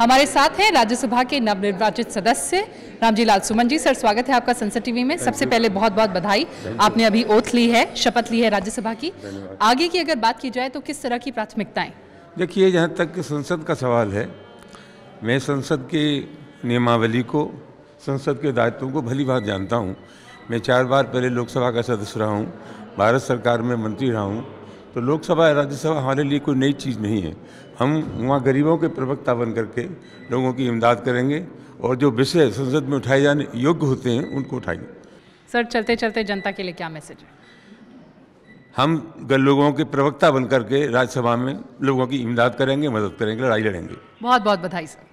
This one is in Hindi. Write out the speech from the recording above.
हमारे साथ हैं राज्यसभा के नवनिर्वाचित सदस्य रामजी लाल सुमन जी सर स्वागत है आपका संसद टीवी में सबसे पहले बहुत बहुत बधाई आपने अभी ओथ ली है शपथ ली है राज्यसभा की आगे की अगर बात की जाए तो किस तरह की प्राथमिकताएं देखिए जहाँ तक संसद का सवाल है मैं संसद की नियमावली को संसद के दायित्वों को भली बात जानता हूँ मैं चार बार पहले लोकसभा का सदस्य रहा हूँ भारत सरकार में मंत्री रहा हूँ तो लोकसभा या राज्यसभा हमारे लिए कोई नई चीज़ नहीं है हम वहाँ गरीबों के प्रवक्ता बन करके लोगों की इमदाद करेंगे और जो विषय संसद में उठाए जाने योग्य होते हैं उनको उठाएंगे सर चलते चलते जनता के लिए क्या मैसेज है हम लोगों के प्रवक्ता बन करके राज्यसभा में लोगों की इमदाद करेंगे मदद करेंगे लड़ाई लड़ेंगे बहुत बहुत बधाई सर